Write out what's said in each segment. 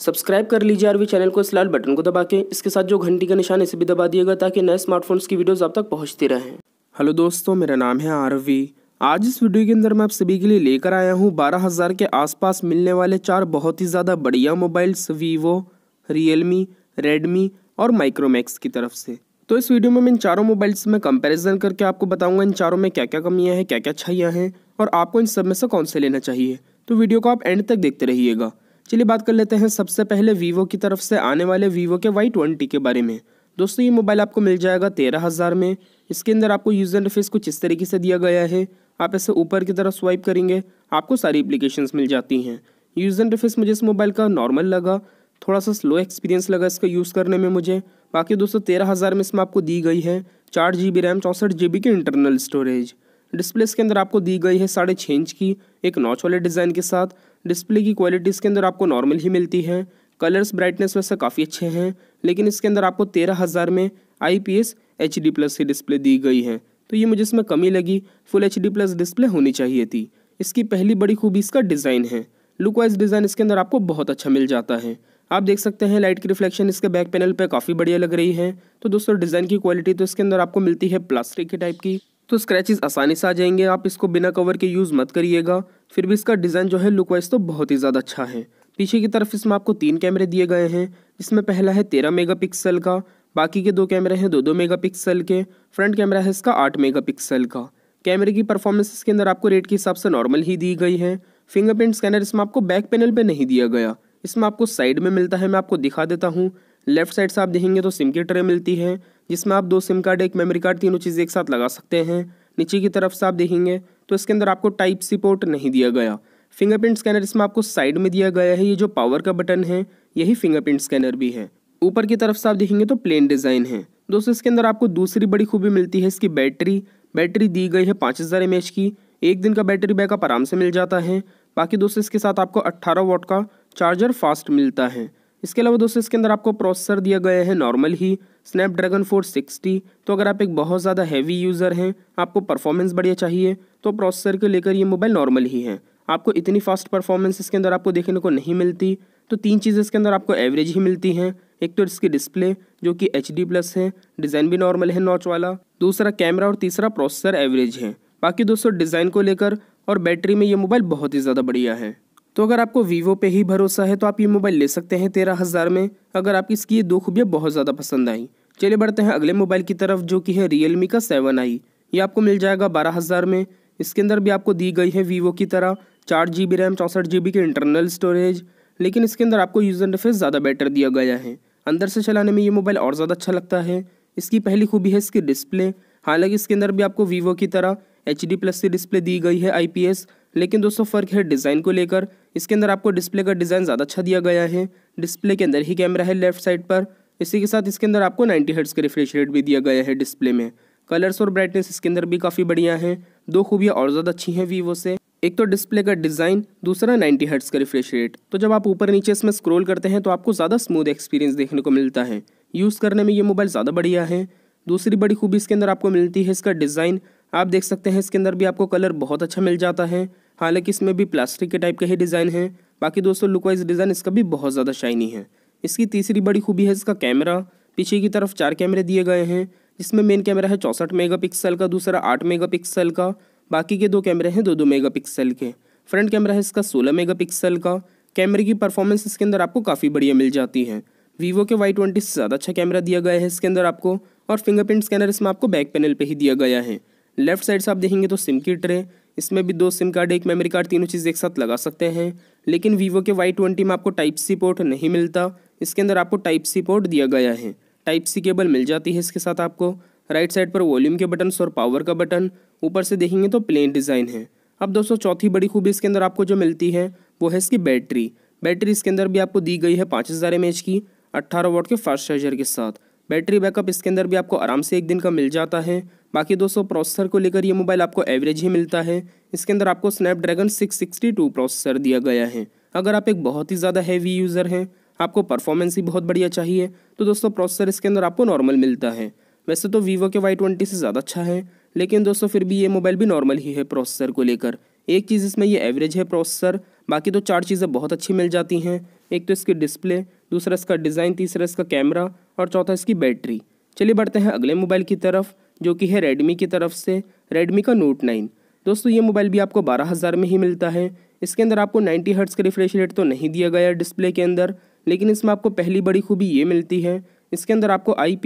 subscribe कर लीजिए RV channel को इस लाल बटन को दबा के इसके साथ जो घंटी का निशान इसे भी दबा दिएगा ताकि नए स्मार्टफोन्स की वीडियोस आप तक पहुंचती रहें हेलो दोस्तों मेरा नाम है आरवी आज इस वीडियो के अंदर मैं आप सभी के लिए लेकर आया हूँ बारह हज़ार के आसपास मिलने वाले चार बहुत ही ज़्यादा बढ़िया मोबाइल्स वीवो रियलमी रेडमी और माइक्रोमैक्स की तरफ से तो इस वीडियो में मैं इन चारों मोबाइल्स में कंपैरिजन करके आपको बताऊंगा इन चारों में क्या क्या कमियां हैं क्या क्या अच्छाइयाँ हैं और आपको इन सब में से कौन से लेना चाहिए तो वीडियो को आप एंड तक देखते रहिएगा चलिए बात कर लेते हैं सबसे पहले वीवो की तरफ से आने वाले वीवो के वाई ट्वेंटी के बारे में दोस्तों ये मोबाइल आपको मिल जाएगा तेरह हज़ार में इसके अंदर आपको यूज़र इंटरफेस कुछ इस तरीके से दिया गया है आप इसे ऊपर की तरफ स्वाइप करेंगे आपको सारी एप्लीकेशंस मिल जाती हैं यूज़र इंटरफेस मुझे इस मोबाइल का नॉर्मल लगा थोड़ा सा स्लो एक्सपीरियंस लगा इसका यूज़ करने में मुझे बाकी दोस्तों तेरह हज़ार में इसमें आपको दी गई है चार जी बी रैम चौंसठ जी बी की इंटरनल स्टोरेज डिस्प्ले इसके अंदर आपको दी गई है साढ़े छः इंच की एक नॉच वाले डिज़ाइन के साथ डिस्प्ले की क्वालिटी इसके अंदर आपको नॉर्मल ही मिलती है कलर्स ब्राइटनेस वैसे काफ़ी अच्छे हैं लेकिन इसके अंदर आपको तेरह हज़ार में I P S H D plus की डिस्प्ले दी गई है तो ये मुझे इसमें कमी लगी full H D plus display होनी चाहिए थी इसकी पहली बड़ी खूबी इसका डिज़ाइन है लुक वाइज डिज़ाइन इसके अंदर आपको बहुत अच्छा मिल जाता है आप देख सकते हैं लाइट की रिफ्लेक्शन इसके बैक पैनल पर काफ़ी बढ़िया लग रही है तो दोस्तों डिज़ाइन की क्वालिटी तो इसके अंदर आपको मिलती है प्लास्टिक के टाइप की तो स्क्रैचेस आसानी से आ जाएंगे आप इसको बिना कवर के यूज़ मत करिएगा फिर भी इसका डिज़ाइन जो है लुक वाइज तो बहुत ही ज़्यादा अच्छा है पीछे की तरफ इसमें आपको तीन कैमरे दिए गए हैं इसमें पहला है तेरह पिक्सल का बाकी के दो कैमरे हैं दो दो पिक्सल के फ्रंट कैमरा है इसका आठ पिक्सल का कैमरे की परफॉर्मेंस इसके अंदर आपको रेट के हिसाब से नॉर्मल ही दी गई है फिंगरप्रिंट स्कैनर इसमें आपको बैक पैनल पर नहीं दिया गया इसमें आपको साइड में मिलता है मैं आपको दिखा देता हूँ लेफ्ट साइड से आप देखेंगे तो सिम की ट्रे मिलती है जिसमें आप दो सिम कार्ड एक मेमोरी कार्ड तीनों चीज़ें एक साथ लगा सकते हैं नीचे की तरफ से आप देखेंगे तो इसके अंदर आपको टाइप सी पोर्ट नहीं दिया गया फिंगरप्रिंट स्कैनर इसमें आपको साइड में दिया गया है ये जो पावर का बटन है यही फिंगरप्रिंट स्कैनर भी है ऊपर की तरफ से आप देखेंगे तो प्लेन डिज़ाइन है दोस्तों इसके अंदर आपको दूसरी बड़ी खूबी मिलती है इसकी बैटरी बैटरी दी गई है पाँच हज़ार एम की एक दिन का बैटरी बैकअप आराम से मिल जाता है बाकी दोस्तों इसके साथ आपको अट्ठारह वॉट का चार्जर फास्ट मिलता है इसके अलावा दोस्तों इसके अंदर आपको प्रोसेसर दिया गया है नॉर्मल ही स्नैपड्रैगन 460 तो अगर आप एक बहुत ज़्यादा हैवी यूज़र हैं आपको परफॉर्मेंस बढ़िया चाहिए तो प्रोसेसर के लेकर ये मोबाइल नॉर्मल ही है आपको इतनी फास्ट परफॉर्मेंस इसके अंदर आपको देखने को नहीं मिलती तो तीन चीज़ें इसके अंदर आपको एवरेज ही मिलती हैं एक तो इसकी डिस्प्ले जो कि एच प्लस है डिज़ाइन भी नॉर्मल है नॉच वाला दूसरा कैमरा और तीसरा प्रोसेसर एवरेज है बाकी दोस्तों डिज़ाइन को लेकर और बैटरी में ये मोबाइल बहुत ही ज़्यादा बढ़िया है तो अगर आपको वीवो पे ही भरोसा है तो आप ये मोबाइल ले सकते हैं तेरह हज़ार में अगर आप इसकी ये दो खूबियाँ बहुत ज़्यादा पसंद आई चलिए बढ़ते हैं अगले मोबाइल की तरफ जो कि है रियल का सेवन आई ये आपको मिल जाएगा बारह हज़ार में इसके अंदर भी आपको दी गई है वीवो की तरह चार जी बी रैम चौंसठ जी बी इंटरनल स्टोरेज लेकिन इसके अंदर आपको यूज़र इंटरफेस ज़्यादा बेटर दिया गया है अंदर से चलाने में ये मोबाइल और ज़्यादा अच्छा लगता है इसकी पहली खूबी है इसकी डिस्प्ले हालांकि इसके अंदर भी आपको वीवो की तरह एच डी प्लस की डिस्प्ले दी गई है आई लेकिन दोस्तों फ़र्क है डिज़ाइन को लेकर इसके अंदर आपको डिस्प्ले का डिज़ाइन ज़्यादा अच्छा दिया गया है डिस्प्ले के अंदर ही कैमरा है लेफ्ट साइड पर इसी के साथ इसके अंदर आपको नाइन्टी हर्ट्स का रिफ्रेश रेट भी दिया गया है डिस्प्ले में कलर्स और ब्राइटनेस इसके अंदर भी काफ़ी बढ़िया है दो खूबियाँ और ज़्यादा अच्छी हैं वीवो से एक तो डिस्प्ले का डिज़ाइन दूसरा 90 हर्ट्स का रिफ्रेश रेट तो जब आप ऊपर नीचे इसमें स्क्रॉल करते हैं तो आपको ज़्यादा स्मूथ एक्सपीरियंस देखने को मिलता है यूज़ करने में ये मोबाइल ज़्यादा बढ़िया है दूसरी बड़ी खूबी इसके अंदर आपको मिलती है इसका डिज़ाइन आप देख सकते हैं इसके अंदर भी आपको कलर बहुत अच्छा मिल जाता है हालांकि इसमें भी प्लास्टिक के टाइप का ही डिज़ाइन है बाकी दोस्तों लुक वाइज डिज़ाइन इसका भी बहुत ज़्यादा शाइनी है इसकी तीसरी बड़ी खूबी है इसका कैमरा पीछे की तरफ चार कैमरे दिए गए हैं जिसमें मेन कैमरा है चौंसठ मेगा का दूसरा आठ मेगा का बाकी के दो कैमरे हैं दो दो पिक्सल के फ्रंट कैमरा है इसका सोलह पिक्सल का कैमरे की परफॉर्मेंस इसके अंदर आपको काफ़ी बढ़िया मिल जाती है वीवो के वाई ट्वेंटी से ज़्यादा अच्छा कैमरा दिया गया है इसके अंदर आपको और फिंगरप्रिंट स्कैनर इसमें आपको बैक पैनल पे ही दिया गया है लेफ्ट साइड से आप देखेंगे तो सिम की ट्रे इसमें भी दो सिम कार्ड एक मेमोरी कार्ड तीनों चीज़ एक साथ लगा सकते हैं लेकिन वीवो के वाई ट्वेंटी में आपको टाइप सी पोर्ट नहीं मिलता इसके अंदर आपको टाइप सी पोर्ट दिया गया है टाइप सी केबल मिल जाती है इसके साथ आपको राइट साइड पर वॉल्यूम के बटन और पावर का बटन ऊपर से देखेंगे तो प्लेन डिज़ाइन है अब दोस्तों चौथी बड़ी खूबी इसके अंदर आपको जो मिलती है वो है इसकी बैटरी बैटरी इसके अंदर भी आपको दी गई है पाँच हज़ार एम एच की अट्ठारह वोट के फास्ट चार्जर के साथ बैटरी बैकअप इसके अंदर भी आपको आराम से एक दिन का मिल जाता है बाकी दोस्तों प्रोसेसर को लेकर ये मोबाइल आपको एवरेज ही मिलता है इसके अंदर आपको स्नैपड्रैगन 662 प्रोसेसर दिया गया है अगर आप एक बहुत ही ज़्यादा हैवी यूज़र हैं आपको परफॉर्मेंस ही बहुत बढ़िया चाहिए तो दोस्तों प्रोसेसर इसके अंदर आपको नॉर्मल मिलता है वैसे तो वीवो के वाई ट्वेंटी से ज़्यादा अच्छा है लेकिन दोस्तों फिर भी ये मोबाइल भी नॉर्मल ही है प्रोसेसर को लेकर एक चीज़ इसमें ये एवरेज है प्रोसेसर बाकी तो चार चीज़ें बहुत अच्छी मिल जाती हैं एक तो इसकी डिस्प्ले दूसरा इसका डिज़ाइन तीसरा इसका कैमरा और चौथा इसकी बैटरी चलिए बढ़ते हैं अगले मोबाइल की तरफ जो कि है रेडमी की तरफ से रेडमी का नोट नाइन दोस्तों ये मोबाइल भी आपको बारह हज़ार में ही मिलता है इसके अंदर आपको नाइन्टी हर्ट्स का रिफ्रेश रेट तो नहीं दिया गया डिस्प्ले के अंदर लेकिन इसमें आपको पहली बड़ी खूबी ये मिलती है इसके अंदर आपको I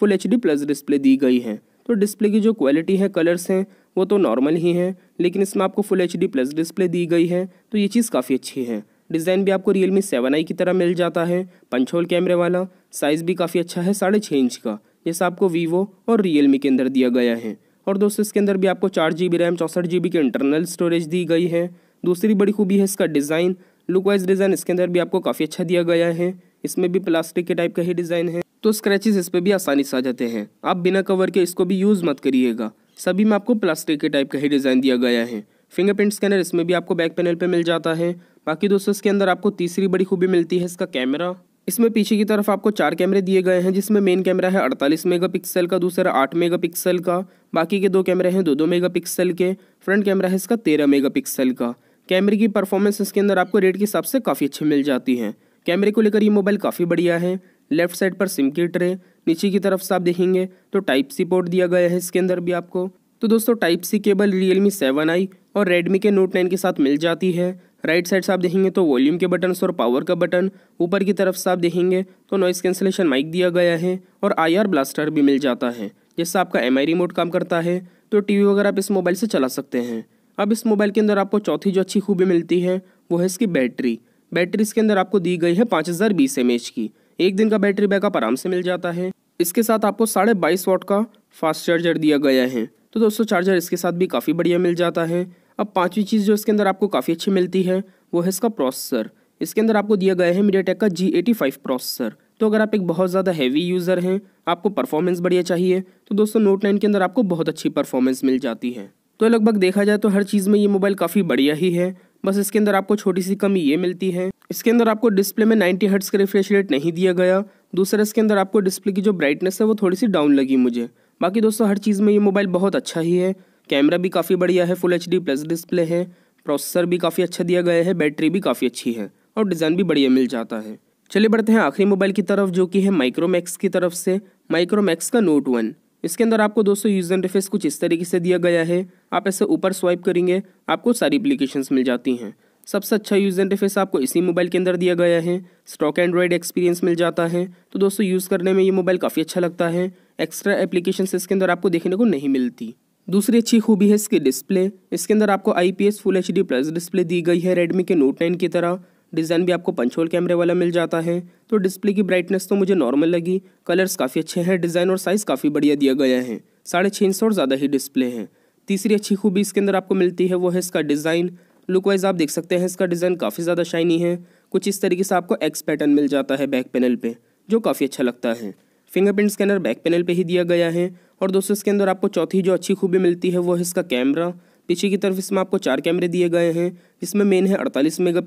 full H plus display दी गई है तो डिस्प्ले की जो क्वालिटी है कलर्स हैं वो तो नॉर्मल ही हैं लेकिन इसमें आपको फुल एच प्लस डिस्प्ले दी गई है तो ये चीज़ काफ़ी अच्छी है डिज़ाइन भी आपको रियल मी सेवन आई की तरह मिल जाता है पंच होल कैमरे वाला साइज़ भी काफ़ी अच्छा है साढ़े छः इंच का जैसा आपको वीवो और रियल मी के अंदर दिया गया है और दोस्तों इसके अंदर भी आपको चार जी बी रैम चौंसठ जी बी की इंटरनल स्टोरेज दी गई है दूसरी बड़ी खूबी है इसका डिज़ाइन लुक वाइज डिज़ाइन इसके अंदर भी आपको काफ़ी अच्छा दिया गया है इसमें भी प्लास्टिक के टाइप का ही डिज़ाइन है तो स्क्रैचेस इस पर भी आसानी से आ जाते हैं आप बिना कवर के इसको भी यूज़ मत करिएगा सभी में आपको प्लास्टिक के टाइप का ही डिज़ाइन दिया गया है फिंगरप्रिंट स्कैनर इसमें भी आपको बैक पैनल पे मिल जाता है बाकी दोस्तों इसके अंदर आपको तीसरी बड़ी खूबी मिलती है इसका कैमरा इसमें पीछे की तरफ आपको चार कैमरे दिए गए हैं जिसमें मेन कैमरा है 48 मेगापिक्सल का दूसरा 8 मेगापिक्सल का बाकी के दो कैमरे हैं दो दो मेगापिक्सल के फ्रंट कैमरा है इसका 13 मेगापिक्सल का कैमरे की परफॉर्मेंस इसके अंदर आपको रेट के हिसाब से काफ़ी अच्छी मिल जाती है कैमरे को लेकर ये मोबाइल काफ़ी बढ़िया है लेफ्ट साइड पर सिम की ट्रे नीचे की तरफ से आप देखेंगे तो टाइप सी पोर्ट दिया गया है इसके अंदर भी आपको तो दोस्तों type C cable Realme seven आई और रेडमी के नोट नाइन के साथ मिल जाती है राइट साइड से आप देखेंगे तो वॉल्यूम के बटन्स और पावर का बटन ऊपर की तरफ से आप देखेंगे तो नॉइस कैंसिलेशन माइक दिया गया है और आईआर ब्लास्टर भी मिल जाता है जिससे आपका एम रिमोट काम करता है तो वी वगैरह आप इस मोबाइल से चला सकते हैं अब इस मोबाइल के अंदर आपको चौथी जो अच्छी खूबी मिलती है वो है इसकी बैटरी बैटरी इसके अंदर आपको दी गई है पाँच हज़ार बीस एम एच की एक दिन का बैटरी बैकअप आराम से मिल जाता है इसके साथ आपको साढ़े बाईस वॉट का फास्ट चार्जर दिया गया है तो दोस्तों चार्जर इसके साथ भी काफ़ी बढ़िया मिल जाता है अब पाँचवीं चीज़ जो इसके अंदर आपको काफ़ी अच्छी मिलती है वो है इसका प्रोसेसर इसके अंदर आपको दिया गया है मीडियाटेक का जी एटी फाइव प्रोसेसर तो अगर आप एक बहुत ज़्यादा हैवी यूज़र हैं आपको परफॉर्मेंस बढ़िया चाहिए तो दोस्तों नोट नाइन के अंदर आपको बहुत अच्छी परफॉर्मेंस मिल जाती है तो लगभग देखा जाए तो हर चीज़ में ये मोबाइल काफ़ी बढ़िया ही है बस इसके अंदर आपको छोटी सी कमी ये मिलती है इसके अंदर आपको डिस्प्ले में 90 हर्ट्स का रिफ्रेश रेट नहीं दिया गया दूसरा इसके अंदर आपको डिस्प्ले की जो ब्राइटनेस है वो थोड़ी सी डाउन लगी मुझे बाकी दोस्तों हर चीज़ में ये मोबाइल बहुत अच्छा ही है कैमरा भी काफ़ी बढ़िया है फुल एच प्लस डिस्प्ले है प्रोसेसर भी काफ़ी अच्छा दिया गया है बैटरी भी काफ़ी अच्छी है और डिज़ाइन भी बढ़िया मिल जाता है चलिए बढ़ते हैं आखिरी मोबाइल की तरफ जो कि है माइक्रोमैक्स की तरफ से माइक्रोमैक्स का नोट वन इसके अंदर आपको दोस्तों यूजर इंटरफेस कुछ इस तरीके से दिया गया है आप ऐसे ऊपर स्वाइप करेंगे आपको सारी एप्लीकेशन मिल जाती हैं सबसे अच्छा यूजर इंटरफेस आपको इसी मोबाइल के अंदर दिया गया है स्टॉक एंड्रॉयड एक्सपीरियंस मिल जाता है तो दोस्तों यूज़ करने में ये मोबाइल काफ़ी अच्छा लगता है एक्स्ट्रा एप्लीकेशन इसके अंदर आपको देखने को नहीं मिलती दूसरी अच्छी खूबी है इसकी डिस्प्ले इसके अंदर आपको I P S full H D plus display दी गई है रेडमी के नोट नाइन की तरह डिज़ाइन भी आपको पंचोल कैमरे वाला मिल जाता है तो डिस्प्ले की ब्राइटनेस तो मुझे नॉर्मल लगी कलर्स काफ़ी अच्छे हैं डिज़ाइन और साइज़ काफ़ी बढ़िया दिया गया है साढ़े छः सौ और ज़्यादा ही डिस्प्ले है तीसरी अच्छी खूबी इसके अंदर आपको मिलती है वो है इसका डिज़ाइन लुक वाइज आप देख सकते हैं इसका डिज़ाइन काफ़ी ज़्यादा शाइनी है कुछ इस तरीके से आपको एक्स पैटर्न मिल जाता है बैक पैनल पर जो काफ़ी अच्छा लगता है फिंगरप्रिंट स्कैनर बैक पैनल पे ही दिया गया है और दोस्तों इसके अंदर आपको चौथी जो अच्छी खूबी मिलती है वो है इसका कैमरा पीछे की तरफ इसमें आपको चार कैमरे दिए गए हैं जिसमें मेन है अड़तालीस मेगा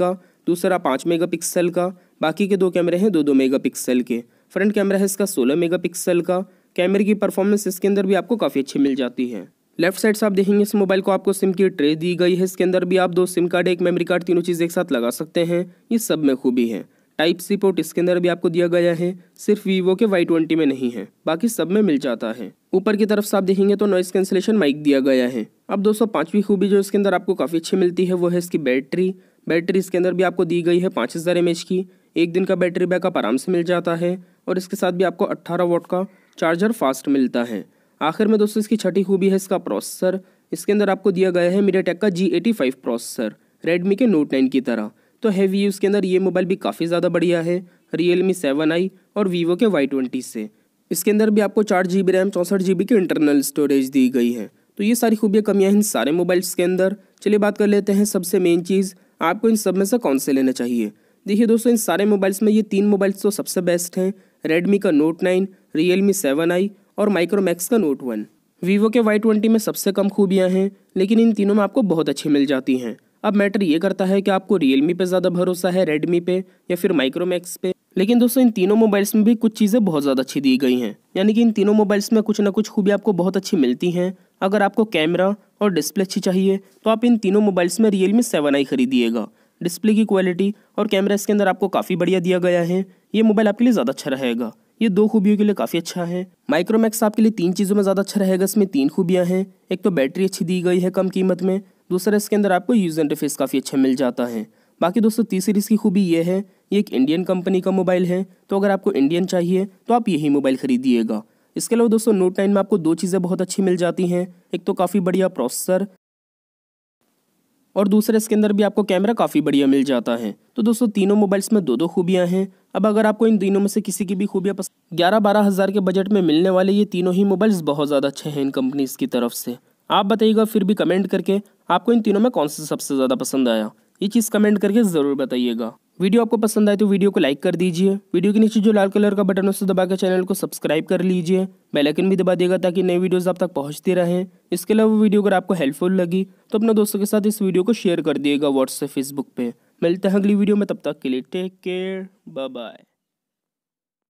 का दूसरा पाँच मेगा का बाकी के दो कैमरे हैं दो दो मेगा के फ्रंट कैमरा है इसका सोलह मेगा का कैमरे की परफॉर्मेंस इसके अंदर भी आपको काफ़ी अच्छी मिल जाती है लेफ्ट साइड से आप देखेंगे इस मोबाइल को आपको सिम की ट्रे दी गई है इसके अंदर भी आप दो सिम कार्ड एक मेमोरी कार्ड तीनों चीज़ एक साथ लगा सकते हैं ये सब में खूबी है टाइप सी पोर्ट इसके अंदर भी आपको दिया गया है सिर्फ वीवो के वाई ट्वेंटी में नहीं है बाकी सब में मिल जाता है ऊपर की तरफ से आप देखेंगे तो नॉइस कैंसिलेशन माइक दिया गया है अब दोस्तों पांचवी खूबी जो इसके अंदर आपको काफ़ी अच्छी मिलती है वो है इसकी बैटरी बैटरी इसके अंदर भी आपको दी गई है पाँच हज़ार एम एच की एक दिन का बैटरी बैकअप आराम से मिल जाता है और इसके साथ भी आपको अट्ठारह वोट का चार्जर फास्ट मिलता है आखिर में दोस्तों इसकी छठी खूबी है इसका प्रोसेसर इसके अंदर आपको दिया गया है मीडियाटेक का G eighty five processor Redmi के नोट नाइन की तरह तो हैवी यूज़ के अंदर ये मोबाइल भी काफ़ी ज़्यादा बढ़िया है रियल मी सेवन आई और वीवो के वाई ट्वेंटी से इसके अंदर भी आपको चार जी बी रैम चौंसठ जी बी की इंटरनल स्टोरेज दी गई है तो ये सारी खूबियाँ कमियाँ हैं इन सारे मोबाइल्स के अंदर चलिए बात कर लेते हैं सबसे मेन चीज़ आपको इन सब में से कौन से लेना चाहिए देखिए दोस्तों इन सारे मोबाइल्स में ये तीन मोबाइल्स तो सबसे बेस्ट हैं रेडमी का note nine Realme seven आई और माइक्रोमैक्स का नोट वन वीवो के वाई ट्वेंटी में सबसे कम खूबियाँ हैं लेकिन इन तीनों में आपको बहुत अच्छी मिल जाती हैं अब मैटर ये करता है कि आपको रियलमी पे ज़्यादा भरोसा है रेडमी पे या फिर माइक्रोमैक्स पे लेकिन दोस्तों इन तीनों मोबाइल्स में भी कुछ चीज़ें बहुत ज़्यादा अच्छी दी गई हैं यानी कि इन तीनों मोबाइल्स में कुछ ना कुछ खूबी आपको बहुत अच्छी मिलती हैं अगर आपको कैमरा और डिस्प्ले अच्छी चाहिए तो आप इन तीनों मोबाइल्स में रियलमी सेवन आई खरीदिएगा डिस्प्ले की क्वालिटी और कैमरा इसके अंदर आपको काफ़ी बढ़िया दिया गया है ये मोबाइल आपके लिए ज़्यादा अच्छा रहेगा ये दो खूबियों के लिए काफ़ी अच्छा है माइक्रोमैक्स आपके लिए तीन चीज़ों में ज़्यादा अच्छा रहेगा इसमें तीन खूबियाँ हैं एक तो बैटरी अच्छी दी गई है कम कीमत में दूसरा इसके अंदर आपको यूज़ इंटरफेस काफ़ी अच्छा मिल जाता है बाकी दोस्तों तीसरी इसकी खूबी ये है ये एक इंडियन कंपनी का मोबाइल है तो अगर आपको इंडियन चाहिए तो आप यही मोबाइल खरीदिएगा इसके अलावा दोस्तों नोट नाइन में आपको दो चीज़ें बहुत अच्छी मिल जाती हैं एक तो काफ़ी बढ़िया प्रोसेसर और दूसरे इसके अंदर भी आपको कैमरा काफ़ी बढ़िया मिल जाता है तो दोस्तों तीनों मोबाइल्स में दो दो खूबियाँ हैं अब अगर आपको इन तीनों में से किसी की भी खूबियाँ पसंद ग्यारह बारह हज़ार के बजट में मिलने वाले ये तीनों ही मोबाइल्स बहुत ज़्यादा अच्छे हैं इन कंपनीज़ की तरफ से आप बताइएगा फिर भी कमेंट करके आपको इन तीनों में कौन सा सबसे ज़्यादा पसंद आया ये चीज़ कमेंट करके ज़रूर बताइएगा वीडियो आपको पसंद आए तो वीडियो को लाइक कर दीजिए वीडियो के नीचे जो लाल कलर का बटन उसे दबा के चैनल को सब्सक्राइब कर लीजिए बेलाइकन भी दबा देगा ताकि नई वीडियोस आप तक पहुंचती रहें इसके अलावा वीडियो अगर आपको हेल्पफुल लगी तो अपने दोस्तों के साथ इस वीडियो को शेयर कर दिएगा व्हाट्सएप फेसबुक पर मिलते हैं अगली वीडियो में तब तक के लिए टेक केयर बाय बाय